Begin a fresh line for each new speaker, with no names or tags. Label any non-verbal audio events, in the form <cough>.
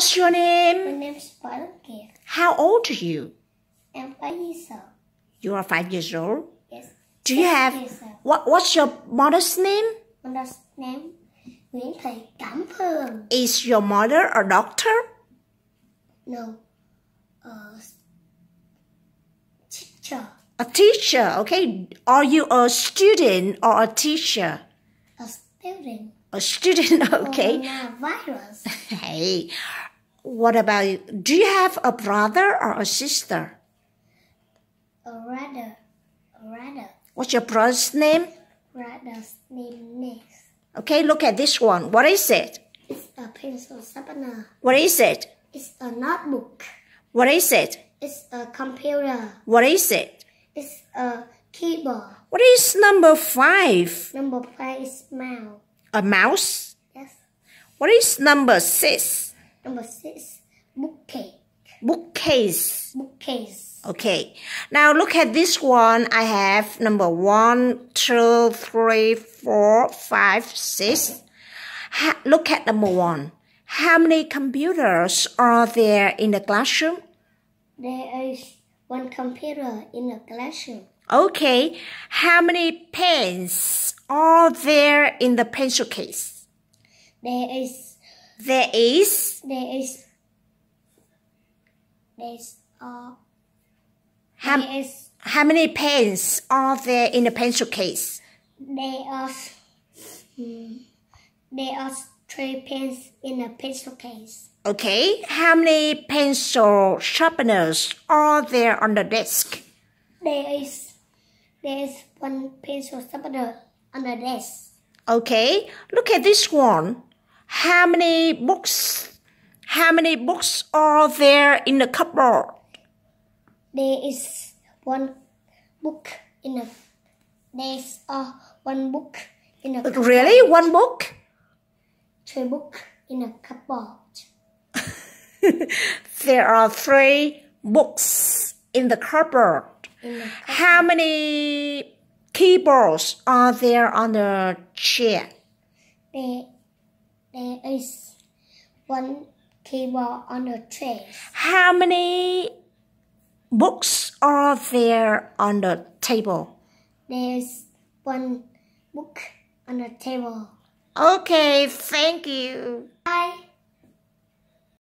What's your name? My name is Pankir.
How old are you?
I'm five years old.
You are five years old? Yes. Do you yes, have, what, what's your mother's name?
Mother's name, Nguyễn Thị Cẩm Phường.
Is your mother a doctor?
No. A teacher.
A teacher, okay. Are you a student or a teacher?
A student.
A student, <laughs> okay.
Virus. <laughs>
hey what about you? Do you have a brother or a sister?
A brother. A brother.
What's your brother's name?
Brother's name Nick.
Okay, look at this one. What is it?
It's a pencil sharpener.
What is it?
It's a notebook.
What is it?
It's a computer.
What is it?
It's a keyboard.
What is number five?
Number five is mouse.
A mouse? Yes. What is number six?
Number six,
bookcase. Bookcase.
Bookcase.
Okay. Now look at this one. I have number one, two, three, four, five, six. Ha look at number one. How many computers are there in the classroom?
There is one computer in the classroom.
Okay. How many pens are there in the pencil case? There is there is. There is.
There's a. Uh,
how, there is, how many pens are there in the pencil case?
There are. Hmm, there are three pens in the pencil case.
Okay. How many pencil sharpeners are there on the desk?
There is. There is one pencil sharpener on the desk.
Okay. Look at this one. How many books? How many books are there in the cupboard? There is one book in a.
There's a one book in a. Uh, cupboard. Really,
one book? Two book in a cupboard. <laughs> there are three books in the cupboard. In the cupboard. How many keyboards are there on the chair? There there
is one keyboard on the tray. How many
books are there on the table?
There's one book on the table.
Okay,
thank you. Bye.